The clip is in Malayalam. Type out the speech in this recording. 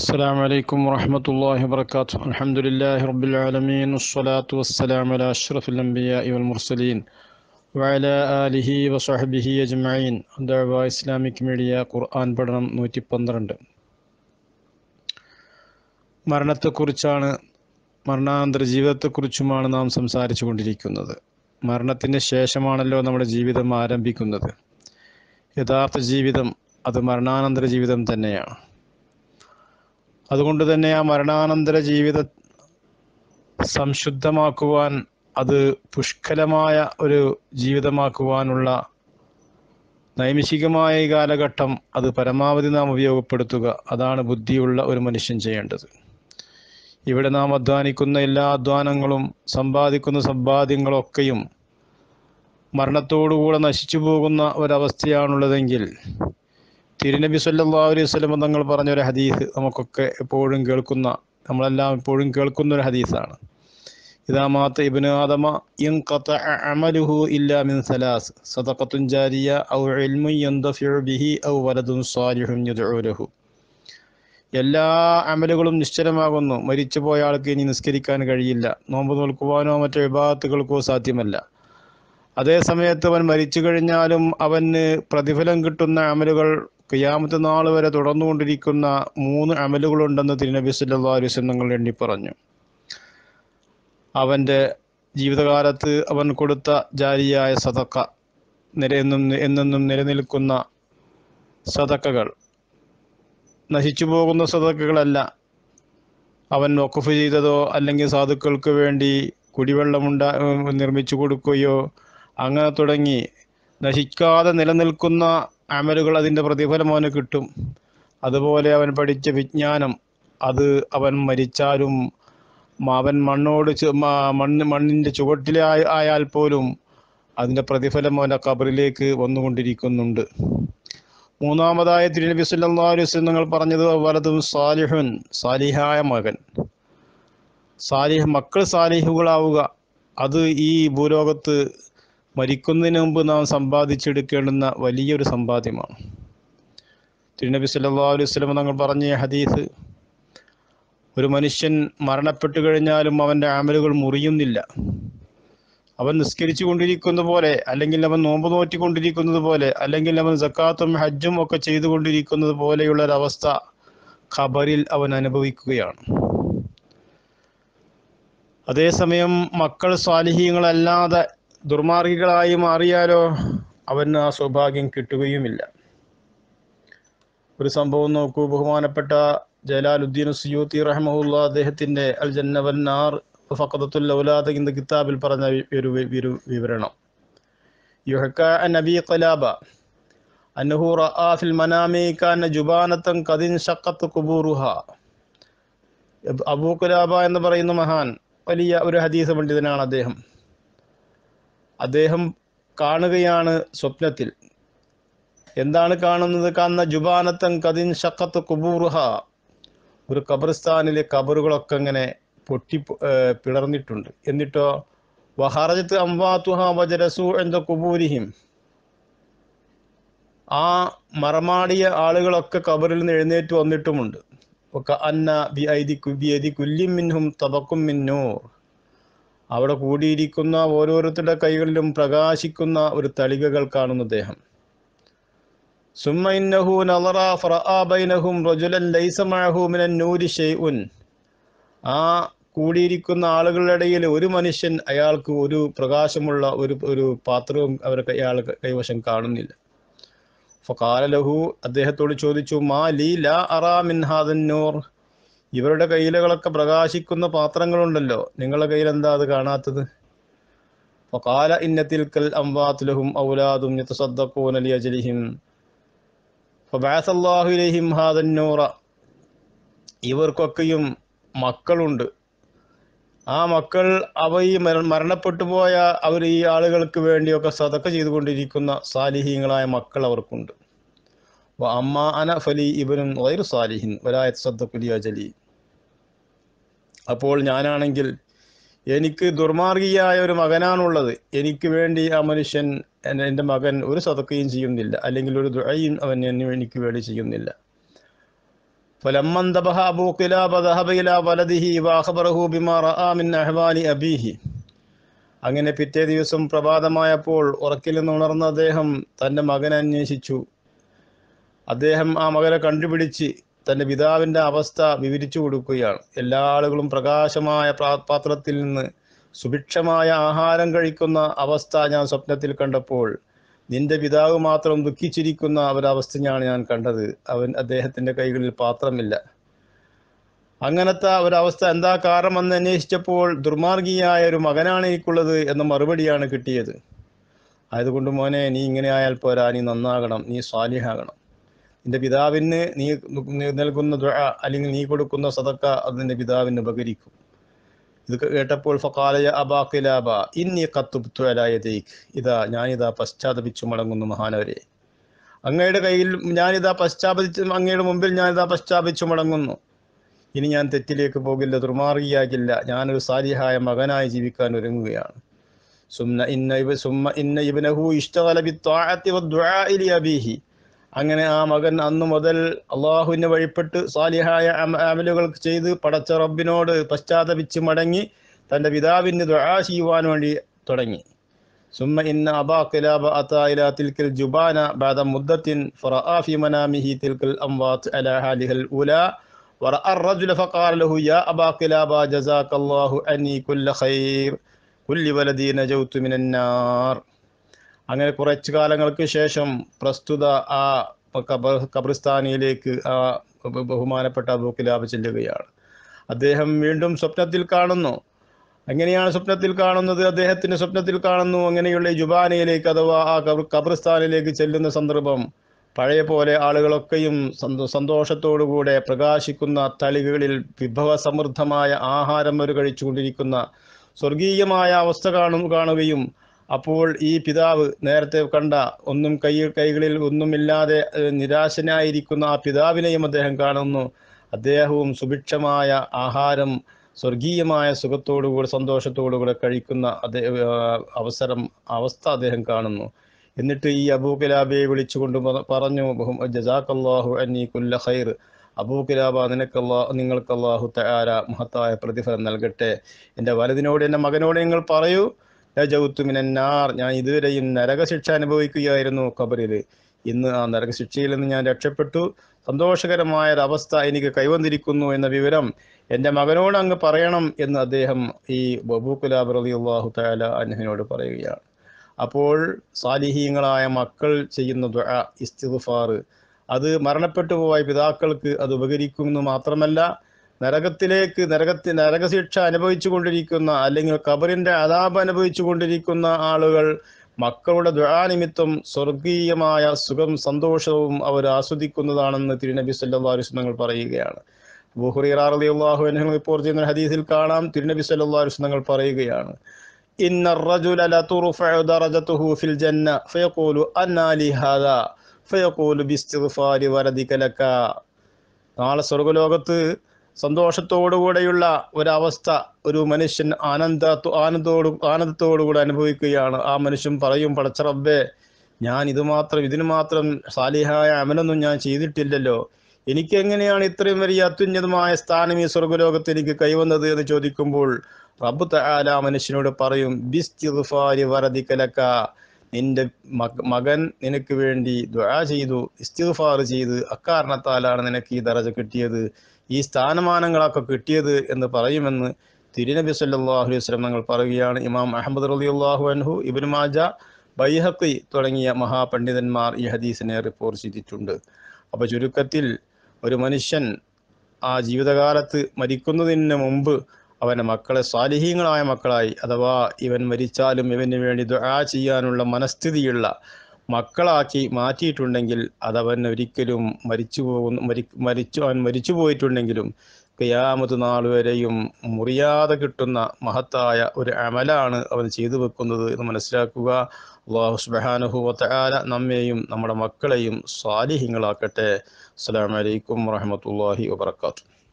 السلام عليكم ورحمة الله وبركاته الحمد لله رب العالمين والصلاة والسلام على أشرف الأنبياء والمرسلين وعلى آله وصحبه أجمعين دعوة إسلامك ميديا قرآن برنام نويتي كورچان نام سمساري പഠനം നൂറ്റി പന്ത്രണ്ട് മരണത്തെക്കുറിച്ചാണ് മരണാന്തര ജീവിതത്തെക്കുറിച്ചുമാണ് നാം സംസാരിച്ചു കൊണ്ടിരിക്കുന്നത് മരണത്തിന് ശേഷമാണല്ലോ നമ്മുടെ ജീവിതം ആരംഭിക്കുന്നത് യഥാർത്ഥ ജീവിതം അത് മരണാനന്തര ജീവിതം തന്നെയാണ് അതുകൊണ്ട് തന്നെ ആ മരണാനന്തര ജീവിത സംശുദ്ധമാക്കുവാൻ അത് പുഷ്കലമായ ഒരു ജീവിതമാക്കുവാനുള്ള നൈമിഷികമായ ഈ കാലഘട്ടം അത് പരമാവധി നാം ഉപയോഗപ്പെടുത്തുക അതാണ് ബുദ്ധിയുള്ള ഒരു മനുഷ്യൻ ചെയ്യേണ്ടത് ഇവിടെ നാം അധ്വാനിക്കുന്ന എല്ലാ അധ്വാനങ്ങളും സമ്പാദിക്കുന്ന സമ്പാദ്യങ്ങളൊക്കെയും മരണത്തോടുകൂടെ നശിച്ചു പോകുന്ന ഒരവസ്ഥയാണുള്ളതെങ്കിൽ തിരുനബി സല്ലാ അലൈഹി വസല്ലം തങ്ങൾ പറഞ്ഞ ഒരു ഹദീസ് നമുക്കൊക്കെ എപ്പോഴും കേൾക്കുന്ന നമ്മളെല്ലാം എപ്പോഴും കേൾക്കുന്ന ഒരു ഹദീസാണ് ഇതാമാത്ത് ഇബിന് ആദമ ഇൻ ഖത അമലുഹു ഇല്ലാ മിൻ സലാസ് സദഖത്തുൻ ജാരിയ ഔ ഇൽമു യന്തഫിഉ ബിഹി ഔ വലദുൻ സാലിഹുൻ യദ്ഉ ലഹു എല്ലാ അമലുകളും നിശ്ചലമാകുന്നു പോയ ആൾക്ക് ഇനി നിസ്കരിക്കാൻ കഴിയില്ല നോമ്പ് നോൽക്കുവാനോ മറ്റു വിഭാഗത്തുകൾക്കോ സാധ്യമല്ല അതേ സമയത്ത് അവൻ മരിച്ചു കഴിഞ്ഞാലും അവന് പ്രതിഫലം കിട്ടുന്ന അമലുകൾ ക്യാമത്ത് നാൾ വരെ തുടർന്നുകൊണ്ടിരിക്കുന്ന മൂന്ന് അമലുകളുണ്ടെന്ന് തിരുനബി സല്ലാ അലുസ്ലം നിങ്ങൾ എണ്ണി പറഞ്ഞു അവൻ്റെ ജീവിതകാലത്ത് അവൻ കൊടുത്ത ജാരിയായ സതക്ക നിരയെന്നും എന്നെന്നും നിലനിൽക്കുന്ന സതക്കകൾ നശിച്ചു പോകുന്ന സതക്കകളല്ല അവൻ വഖഫ് ചെയ്തതോ അല്ലെങ്കിൽ സാധുക്കൾക്ക് വേണ്ടി കുടിവെള്ളമുണ്ടാ നിർമ്മിച്ചു കൊടുക്കുകയോ അങ്ങനെ തുടങ്ങി നശിക്കാതെ നിലനിൽക്കുന്ന അമലുകൾ അതിൻ്റെ പ്രതിഫലം അവന് കിട്ടും അതുപോലെ അവൻ പഠിച്ച വിജ്ഞാനം അത് അവൻ മരിച്ചാലും അവൻ മണ്ണോട് മണ്ണ് മണ്ണിൻ്റെ ചുവട്ടിലെ ആയാൽ പോലും അതിൻ്റെ പ്രതിഫലം അവൻ്റെ കബറിലേക്ക് വന്നുകൊണ്ടിരിക്കുന്നുണ്ട് മൂന്നാമതായ തിരുനബി സല്ലല്ലാഹു അലൈഹി നിങ്ങൾ പറഞ്ഞത് വലതും സാലിഹുൻ സാലിഹായ മകൻ സാലിഹ് മക്കൾ സാലിഹുകളാവുക അത് ഈ ഭൂലോകത്ത് മരിക്കുന്നതിന് മുമ്പ് നാം സമ്പാദിച്ചെടുക്കേണ്ടുന്ന വലിയൊരു സമ്പാദ്യമാണ് തിരുനബി സല്ലാ അലൈഹി സ്വലം തങ്ങൾ പറഞ്ഞ ഹദീസ് ഒരു മനുഷ്യൻ മരണപ്പെട്ടു കഴിഞ്ഞാലും അവൻ്റെ ആമലുകൾ മുറിയുന്നില്ല അവൻ നിസ്കരിച്ചു കൊണ്ടിരിക്കുന്ന പോലെ അല്ലെങ്കിൽ അവൻ നോമ്പ് നോറ്റിക്കൊണ്ടിരിക്കുന്നത് പോലെ അല്ലെങ്കിൽ അവൻ സക്കാത്തും ഹജ്ജും ഒക്കെ ചെയ്തുകൊണ്ടിരിക്കുന്നത് പോലെയുള്ള ഒരവസ്ഥ ഖബറിൽ അവൻ അനുഭവിക്കുകയാണ് അതേസമയം മക്കൾ സ്വാലിഹീങ്ങളല്ലാതെ ദുർമാർഗികളായി മാറിയാലോ അവന് ആ സൗഭാഗ്യം കിട്ടുകയുമില്ല ഒരു സംഭവം നോക്കൂ ബഹുമാനപ്പെട്ട ജലാലുദ്ദീൻ സുയൂത്തി റഹ്മുല്ല അദ്ദേഹത്തിന്റെ അൽ ജന്നവന്നാർ ഫഖദത്തുൽ ഔലാദ് എന്ന കിതാബിൽ പറഞ്ഞ ഒരു വിവരണം യുഹക്ക നബി കലാബ അന്നഹു റആഫിൽ മനാമിക്കാന ജുബാനത്തൻ കതിൻ ഷക്കത്ത് കുബൂറുഹ അബൂ കുലാബ എന്ന് പറയുന്ന മഹാൻ വലിയ ഒരു ഹദീസ് പണ്ഡിതനാണ് അദ്ദേഹം അദ്ദേഹം കാണുകയാണ് സ്വപ്നത്തിൽ എന്താണ് കാണുന്നത് കാണുന്ന ജുബാനത്തൻ കതിൻ ശക്കത്ത് കുബൂർഹ ഒരു ഖബർസ്ഥാനിലെ കബറുകളൊക്കെ ഇങ്ങനെ പൊട്ടി പിളർന്നിട്ടുണ്ട് എന്നിട്ടോ വഹറജത്ത് അംവാത്തുഹ വജരസു എന്ന കുബൂരിഹിം ആ മറമാടിയ ആളുകളൊക്കെ കബറിൽ നിന്ന് എഴുന്നേറ്റ് വന്നിട്ടുമുണ്ട് ഒക്കെ അന്ന ബി ഐതി കുല്യം മിൻഹും തബക്കും മിന്നൂർ അവിടെ കൂടിയിരിക്കുന്ന ഓരോരുത്തരുടെ കൈകളിലും പ്രകാശിക്കുന്ന ഒരു തളികകൾ കാണുന്നു അദ്ദേഹം നൂരി ആ കൂടിയിരിക്കുന്ന ആളുകളുടെ ഇടയിൽ ഒരു മനുഷ്യൻ അയാൾക്ക് ഒരു പ്രകാശമുള്ള ഒരു ഒരു പാത്രവും അവരുടെ അയാൾ കൈവശം കാണുന്നില്ല ഫഖാല ലഹു അദ്ദേഹത്തോട് ചോദിച്ചു മാ ലീ ലാ അറാ മിൻ ഹാദൻ നൂർ ഇവരുടെ കയ്യിലുകളൊക്കെ പ്രകാശിക്കുന്ന പാത്രങ്ങളുണ്ടല്ലോ നിങ്ങളുടെ കയ്യിൽ എന്താ അത് കാണാത്തത് കാല ഇന്നത്തിൽക്കൽ അംബാത്തുലഹും ഔലാദും യത്തസദ്ദക്കൂനലി അജലിഹിം ഹാദന്നൂറ ഇവർക്കൊക്കെയും മക്കളുണ്ട് ആ മക്കൾ അവ ഈ മരണപ്പെട്ടു പോയ അവർ ഈ ആളുകൾക്ക് വേണ്ടിയൊക്കെ സതക്ക ചെയ്തുകൊണ്ടിരിക്കുന്ന സാലിഹീങ്ങളായ മക്കൾ അവർക്കുണ്ട് അമ്മ അന ഫലി ഇവനും സാലിഹിൻ വലായത് സദ്ദക്കുലി അജലി അപ്പോൾ ഞാനാണെങ്കിൽ എനിക്ക് ദുർമാർഗിയായ ഒരു മകനാണുള്ളത് എനിക്ക് വേണ്ടി ആ മനുഷ്യൻ എൻ്റെ മകൻ ഒരു സതക്കുകയും ചെയ്യുന്നില്ല അല്ലെങ്കിൽ ഒരു ദുഴയും അവൻ എനിക്ക് വേണ്ടി ചെയ്യുന്നില്ല അബൂ അഹ്വാലി അങ്ങനെ പിറ്റേ ദിവസം പ്രഭാതമായപ്പോൾ ഉറക്കിൽ നിന്ന് ഉണർന്ന അദ്ദേഹം തൻ്റെ മകനെ അന്വേഷിച്ചു അദ്ദേഹം ആ മകനെ കണ്ടുപിടിച്ച് തൻ്റെ പിതാവിൻ്റെ അവസ്ഥ വിവരിച്ചു കൊടുക്കുകയാണ് എല്ലാ ആളുകളും പ്രകാശമായ പാത്രത്തിൽ നിന്ന് സുഭിക്ഷമായ ആഹാരം കഴിക്കുന്ന അവസ്ഥ ഞാൻ സ്വപ്നത്തിൽ കണ്ടപ്പോൾ നിന്റെ പിതാവ് മാത്രം ദുഃഖിച്ചിരിക്കുന്ന ഒരവസ്ഥയാണ് ഞാൻ കണ്ടത് അവൻ അദ്ദേഹത്തിൻ്റെ കൈകളിൽ പാത്രമില്ല അങ്ങനത്തെ ഒരവസ്ഥ എന്താ കാരണമെന്ന് അന്വേഷിച്ചപ്പോൾ ദുർമാർഗീയായ ഒരു മകനാണ് എനിക്കുള്ളത് എന്ന മറുപടിയാണ് കിട്ടിയത് അതുകൊണ്ട് മോനെ നീ ഇങ്ങനെ ആയാൽ പോരാ നീ നന്നാകണം നീ സ്വാലിഹാകണം നിന്റെ പിതാവിന് നീ നൽകുന്ന ദുഴ അല്ലെങ്കിൽ നീ കൊടുക്കുന്ന സതക്ക അത് നിന്റെ പിതാവിന് ഉപകരിക്കും ഇത് കേട്ടപ്പോൾ ഫക്കാലയ അബാഖിലാബ ഇന്നി തേക്ക് ഇതാ ഞാനിതാ പശ്ചാത്തപിച്ചു മടങ്ങുന്നു മഹാനവരെ അങ്ങയുടെ കയ്യിൽ ഞാനിതാ പശ്ചാപിച്ച് അങ്ങയുടെ മുമ്പിൽ ഞാനിതാ പശ്ചാപിച്ചു മടങ്ങുന്നു ഇനി ഞാൻ തെറ്റിലേക്ക് പോകില്ല ദുർമാർഗിയാകില്ല ഞാനൊരു സാരിഹായ മകനായി ജീവിക്കാൻ ഒരുങ്ങുകയാണ് സുമ്മ ഇന്ന സുമ്മ ഇന്ന ഇബ്നഹു ഇഷ്ടവലബി ത്വാഅത്തി വദ്ദുആഇ അബീഹി അങ്ങനെ ആ മകൻ അന്നു മുതൽ അള്ളാഹുവിനെ വഴിപ്പെട്ട് സാലിഹായ അമലുകൾ ചെയ്ത് പടച്ച റബ്ബിനോട് പശ്ചാത്തപിച്ച് മടങ്ങി തൻ്റെ പിതാവിന് ദുആ ചെയ്യുവാൻ വേണ്ടി തുടങ്ങി സുമ ഇന്ന അബാ കിലാബ അതായില ജുബാന ബാദ മുദ്ദത്തിൻ ഫറആഫി മനാമിഹി തിൽക്കൽ അംവാത്ത് അല ഹാലിഹൽ ഉല ورأى الرجل فقال له يا أبا قلابة جزاك الله عني كل خير كل ولدي نجوت من അങ്ങനെ കുറച്ചു കാലങ്ങൾക്ക് ശേഷം പ്രസ്തുത ആ കബ്രിസ്ഥാനിയിലേക്ക് ആ ബഹുമാനപ്പെട്ട അബൂക്കിലാബ് ചെല്ലുകയാണ് അദ്ദേഹം വീണ്ടും സ്വപ്നത്തിൽ കാണുന്നു എങ്ങനെയാണ് സ്വപ്നത്തിൽ കാണുന്നത് അദ്ദേഹത്തിന്റെ സ്വപ്നത്തിൽ കാണുന്നു അങ്ങനെയുള്ള ജുബാനയിലേക്ക് അഥവാ ആ കബ്രിസ്ഥാനിലേക്ക് ചെല്ലുന്ന സന്ദർഭം പഴയ പോലെ ആളുകളൊക്കെയും സന്തോഷത്തോടുകൂടെ പ്രകാശിക്കുന്ന തളികകളിൽ വിഭവസമൃദ്ധമായ ആഹാരം അവർ കഴിച്ചുകൊണ്ടിരിക്കുന്ന സ്വർഗീയമായ അവസ്ഥ കാണു കാണുകയും അപ്പോൾ ഈ പിതാവ് നേരത്തെ കണ്ട ഒന്നും കൈ കൈകളിൽ ഒന്നുമില്ലാതെ നിരാശനായിരിക്കുന്ന ആ പിതാവിനെയും അദ്ദേഹം കാണുന്നു അദ്ദേഹവും സുഭിക്ഷമായ ആഹാരം സ്വർഗീയമായ സുഖത്തോടുകൂടി സന്തോഷത്തോടുകൂടെ കഴിക്കുന്ന അദ്ദേഹം അവസരം അവസ്ഥ അദ്ദേഹം കാണുന്നു എന്നിട്ട് ഈ അബൂ കലാബയെ വിളിച്ചുകൊണ്ട് പറഞ്ഞു ജസാഖല്ലാഹു അന്നി കുല്ല ഖൈർ അബൂ കിലാബ നിനക്കല്ലാ നിങ്ങൾക്കല്ലാഹു തആല മഹത്തായ പ്രതിഫലം നൽകട്ടെ എൻ്റെ വലതിനോട് എൻ്റെ മകനോട് നിങ്ങൾ പറയൂ ലജൗത്തുമിനാർ ഞാൻ ഇതുവരെയും നരകശിക്ഷ അനുഭവിക്കുകയായിരുന്നു ഖബറിൽ ഇന്ന് ആ നരകശിക്ഷയിൽ നിന്ന് ഞാൻ രക്ഷപ്പെട്ടു സന്തോഷകരമായ ഒരവസ്ഥ എനിക്ക് കൈവന്നിരിക്കുന്നു എന്ന വിവരം എൻ്റെ മകനോട് അങ്ങ് പറയണം എന്ന് അദ്ദേഹം ഈ ബബൂക്കുലാബ് റബി അള്ളാഹു താല അനഹിനോട് പറയുകയാണ് അപ്പോൾ സാലിഹീങ്ങളായ മക്കൾ ചെയ്യുന്ന ദ്വ ഇസ്തിഫാർ അത് മരണപ്പെട്ടു പോയ പിതാക്കൾക്ക് അത് ഉപകരിക്കുമെന്ന് മാത്രമല്ല നരകത്തിലേക്ക് നരകത്തി നരകശിക്ഷ അനുഭവിച്ചു കൊണ്ടിരിക്കുന്ന അല്ലെങ്കിൽ കബറിന്റെ അതാപ് അനുഭവിച്ചു കൊണ്ടിരിക്കുന്ന ആളുകൾ മക്കളുടെ ദ്വാനിമിത്തം സ്വർഗീയമായ സുഖം സന്തോഷവും അവർ ആസ്വദിക്കുന്നതാണെന്ന് തിരുനബി സല്ലാസ് തങ്ങൾ പറയുകയാണ് ബുഹുറിറാഹു എന്നെ റിപ്പോർട്ട് ചെയ്യുന്ന ഹദീസിൽ കാണാം തിരുനബി സല്ലാസ് തങ്ങൾ പറയുകയാണ് إن الرجل لترفع درجته في الجنة فيقول أنا لهذا فيقول باستغفار وردك لك നാളെ സ്വർഗലോകത്ത് സന്തോഷത്തോടുകൂടെയുള്ള ഒരവസ്ഥ ഒരു മനുഷ്യൻ ആനന്ദ ആനന്ദത്തോടു ആനന്ദത്തോടുകൂടെ അനുഭവിക്കുകയാണ് ആ മനുഷ്യൻ പറയും പടച്ചറബ്ബേ ഞാൻ ഇത് മാത്രം ഇതിന് മാത്രം സാലിഹായ അമലൊന്നും ഞാൻ ചെയ്തിട്ടില്ലല്ലോ എനിക്ക് എങ്ങനെയാണ് ഇത്രയും വലിയ അത്യുന്നതമായ സ്ഥാനം ഈ സ്വർഗലോകത്ത് എനിക്ക് കൈവന്നത് എന്ന് ചോദിക്കുമ്പോൾ റബ്ബ് തആല മനുഷ്യനോട് പറയും ബിസ്തിഗ്ഫാരി വറദികലക നിന്റെ മകൻ നിനക്ക് വേണ്ടി ദുആ ചെയ്തു ഇസ്തിഫാർ ചെയ്ത് അക്കാരണത്താലാണ് നിനക്ക് ഈ ദറജ കിട്ടിയത് ഈ സ്ഥാനമാനങ്ങളൊക്കെ കിട്ടിയത് എന്ന് പറയുമെന്ന് തിരുനബി സല്ലാഹു അലൈഹി വസ്ലം ഞങ്ങൾ പറയുകയാണ് ഇമാം അഹമ്മദ് റലി അള്ളാഹു അൻഹു ഇബിൻ മാജ ബൈഹക്കി തുടങ്ങിയ മഹാപണ്ഡിതന്മാർ ഈ ഹദീസിനെ റിപ്പോർട്ട് ചെയ്തിട്ടുണ്ട് അപ്പോൾ ചുരുക്കത്തിൽ ഒരു മനുഷ്യൻ ആ ജീവിതകാലത്ത് മരിക്കുന്നതിന് മുമ്പ് അവൻ്റെ മക്കളെ സാലിഹീങ്ങളായ മക്കളായി അഥവാ ഇവൻ മരിച്ചാലും ഇവന് വേണ്ടി ദുആ ചെയ്യാനുള്ള മനസ്ഥിതിയുള്ള മക്കളാക്കി മാറ്റിയിട്ടുണ്ടെങ്കിൽ അതവൻ ഒരിക്കലും മരിച്ചു പോകുന്നു മരി മരിച്ചു അവൻ മരിച്ചു പോയിട്ടുണ്ടെങ്കിലും കയാമത് നാൾ വരെയും മുറിയാതെ കിട്ടുന്ന മഹത്തായ ഒരു അമലാണ് അവൻ ചെയ്തു വെക്കുന്നത് എന്ന് മനസ്സിലാക്കുക അള്ളാഹു സുബാനുഹുവല നമ്മെയും നമ്മുടെ മക്കളെയും സ്വാലിഹിങ്ങളാക്കട്ടെ അസ്സാം വലൈക്കും വാഹമത്തല്ലാഹി വാത്തു